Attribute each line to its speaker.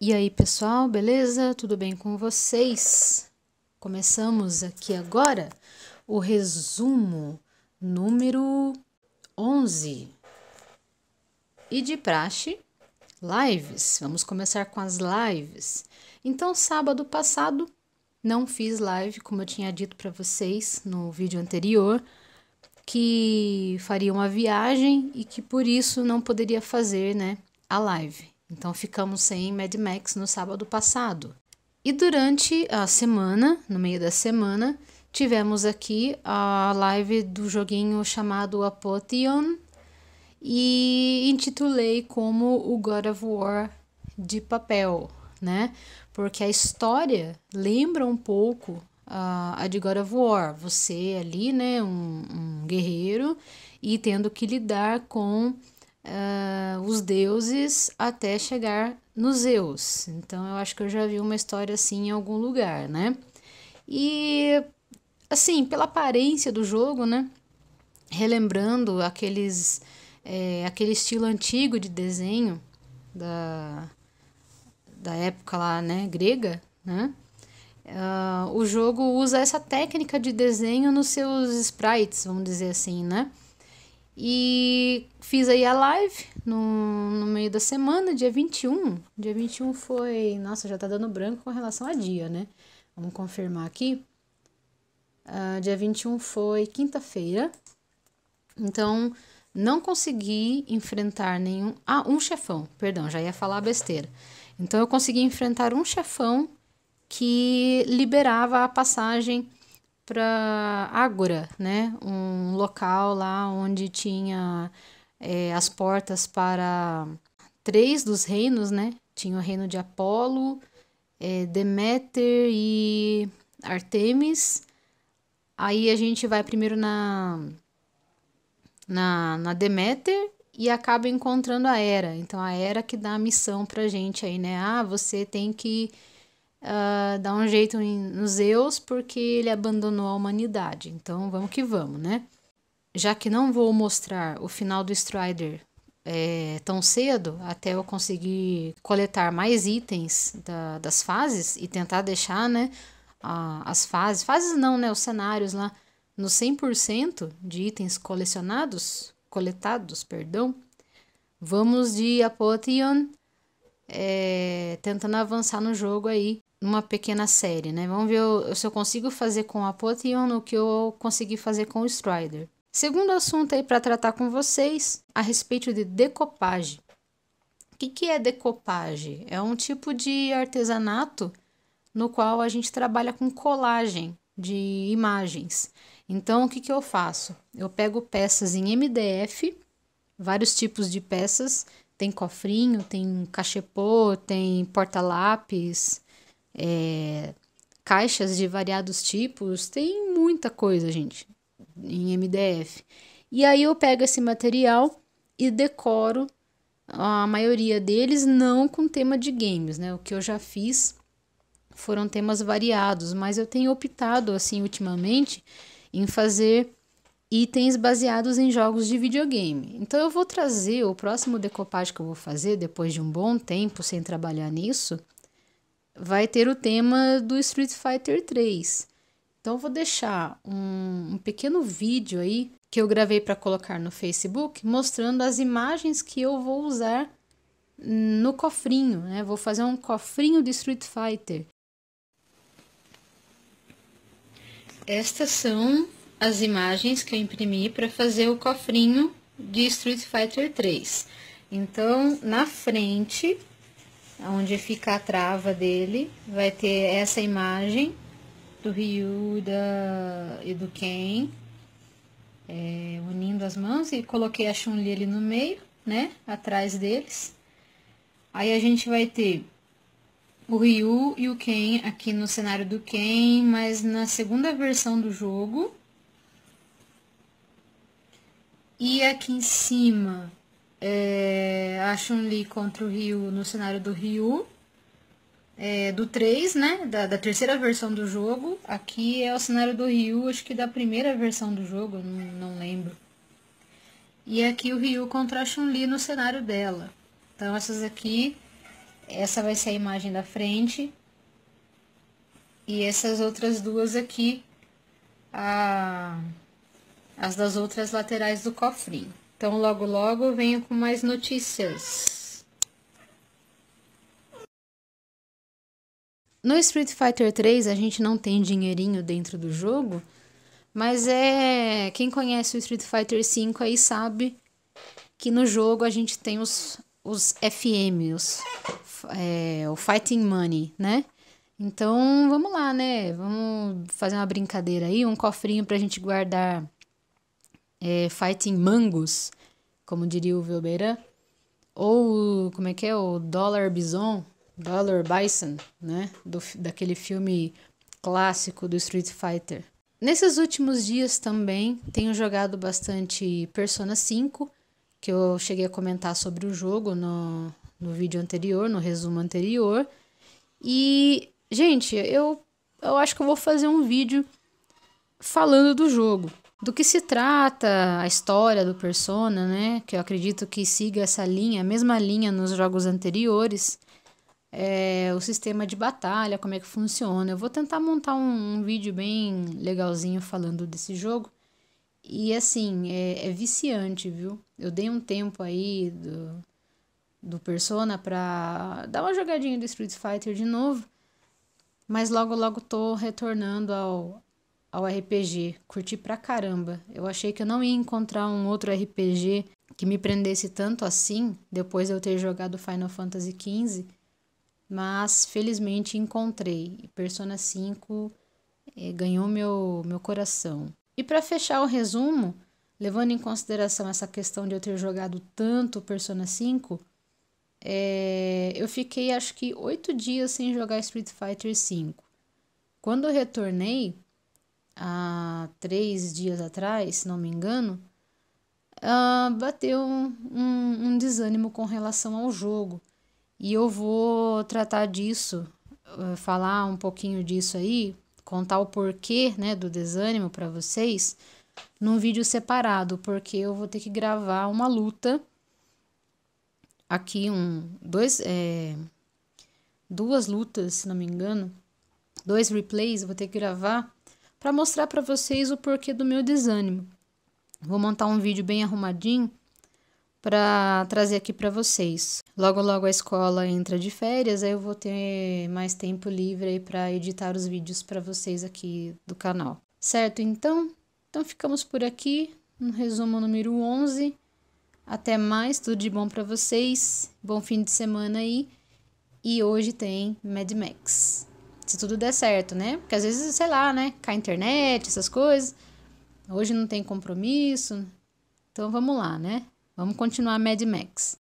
Speaker 1: E aí, pessoal, beleza? Tudo bem com vocês? Começamos aqui agora o resumo número 11. E de praxe, lives. Vamos começar com as lives. Então, sábado passado não fiz live, como eu tinha dito para vocês no vídeo anterior, que faria uma viagem e que por isso não poderia fazer, né, a live. Então ficamos sem Mad Max no sábado passado. E durante a semana, no meio da semana, tivemos aqui a live do joguinho chamado Apotheon e intitulei como o God of War de papel, né? Porque a história lembra um pouco uh, a de God of War. Você é ali, né, um, um guerreiro e tendo que lidar com uh, os deuses até chegar nos Zeus. Então eu acho que eu já vi uma história assim em algum lugar, né? E assim, pela aparência do jogo, né? Relembrando aqueles é, aquele estilo antigo de desenho da, da época lá, né, grega, né? Uh, o jogo usa essa técnica de desenho nos seus sprites, vamos dizer assim, né? E fiz aí a live no, no meio da semana, dia 21. Dia 21 foi. Nossa, já tá dando branco com relação a dia, né? Vamos confirmar aqui. Uh, dia 21 foi quinta-feira. Então, não consegui enfrentar nenhum. Ah, um chefão, perdão, já ia falar besteira. Então, eu consegui enfrentar um chefão que liberava a passagem para Ágora, né? Um local lá onde tinha é, as portas para três dos reinos, né? Tinha o reino de Apolo, é, Deméter e Artemis. Aí a gente vai primeiro na, na, na Deméter e acaba encontrando a Hera. Então a Hera que dá a missão para gente aí, né? Ah, você tem que uh, dar um jeito em, nos Zeus porque ele abandonou a humanidade. Então vamos que vamos, né? Já que não vou mostrar o final do Strider é, tão cedo, até eu conseguir coletar mais itens da, das fases e tentar deixar, né? A, as fases, fases não, né? Os cenários lá no 100% de itens colecionados, coletados, perdão, vamos de Apotheon, é, tentando avançar no jogo aí numa pequena série, né? Vamos ver o, se eu consigo fazer com a Potion o que eu consegui fazer com o Strider. Segundo assunto aí para tratar com vocês, a respeito de decopagem. O que, que é decopagem? É um tipo de artesanato no qual a gente trabalha com colagem de imagens. Então, o que, que eu faço? Eu pego peças em MDF, vários tipos de peças. Tem cofrinho, tem cachepô, tem porta-lápis, é, caixas de variados tipos, tem muita coisa, gente, em MDF. E aí eu pego esse material e decoro a maioria deles não com tema de games, né? O que eu já fiz foram temas variados, mas eu tenho optado assim ultimamente em fazer itens baseados em jogos de videogame. Então eu vou trazer o próximo decopagem que eu vou fazer depois de um bom tempo sem trabalhar nisso vai ter o tema do Street Fighter 3. Então eu vou deixar um, um pequeno vídeo aí que eu gravei para colocar no Facebook, mostrando as imagens que eu vou usar no cofrinho, né? Vou fazer um cofrinho de Street Fighter. Estas são as imagens que eu imprimi para fazer o cofrinho de Street Fighter 3. Então, na frente onde fica a trava dele, vai ter essa imagem do Ryu da, e do Ken, é, unindo as mãos, e coloquei a Chun-Li ali no meio, né, atrás deles. Aí a gente vai ter o Ryu e o Ken aqui no cenário do Ken, mas na segunda versão do jogo. E aqui em cima é, a Chun-Li contra o Ryu no cenário do Ryu. É, do 3, né? Da, da, terceira versão do jogo. Aqui é o cenário do Ryu, acho que da primeira versão do jogo, não, não lembro. E aqui o Ryu contra a Chun-Li no cenário dela. Então essas aqui, essa vai ser a imagem da frente. E essas outras duas aqui, a, as das outras laterais do cofrinho. Então, logo, logo eu venho com mais notícias. No Street Fighter 3 a gente não tem dinheirinho dentro do jogo, mas é. Quem conhece o Street Fighter 5 aí sabe que no jogo a gente tem os, os FM, os, é, o Fighting Money, né? Então vamos lá, né? Vamos fazer uma brincadeira aí, um cofrinho pra gente guardar é, Fighting Mangos, como diria o Velbeira, ou como é que é, o Dollar Bison, Dollar Bison, né, do, daquele filme clássico do Street Fighter. Nesses últimos dias também tenho jogado bastante Persona 5, que eu cheguei a comentar sobre o jogo no, no vídeo anterior, no resumo anterior. E, gente, eu, eu acho que eu vou fazer um vídeo falando do jogo, do que se trata a história do Persona, né? Que eu acredito que siga essa linha, a mesma linha nos jogos anteriores. É, o sistema de batalha, como é que funciona. Eu vou tentar montar um, um vídeo bem legalzinho falando desse jogo. E assim, é, é, viciante, viu? Eu dei um tempo aí do, do Persona pra dar uma jogadinha do Street Fighter de novo. Mas logo, logo tô retornando ao, ao RPG. Curti pra caramba. Eu achei que eu não ia encontrar um outro RPG que me prendesse tanto assim depois de eu ter jogado Final Fantasy XV, mas felizmente encontrei. Persona 5 eh, ganhou meu, meu coração. E para fechar o resumo, levando em consideração essa questão de eu ter jogado tanto Persona 5, é, eh, eu fiquei acho que oito dias sem jogar Street Fighter V. Quando eu retornei, há três dias atrás, se não me engano, uh, bateu um, um, desânimo com relação ao jogo. E eu vou tratar disso, uh, falar um pouquinho disso aí, contar o porquê né, do desânimo para vocês num vídeo separado, porque eu vou ter que gravar uma luta aqui um dois é, duas lutas se não me engano dois replays eu vou ter que gravar para mostrar para vocês o porquê do meu desânimo. Vou montar um vídeo bem arrumadinho para trazer aqui para vocês. Logo logo a escola entra de férias, aí eu vou ter mais tempo livre aí para editar os vídeos para vocês aqui do canal. Certo então? Então ficamos por aqui, no resumo número 11. Até mais, tudo de bom para vocês. Bom fim de semana aí. E hoje tem Mad Max se tudo der certo, né? Porque às vezes, sei lá, né? Cai a internet, essas coisas. Hoje não tem compromisso. Então vamos lá, né? Vamos continuar Mad Max.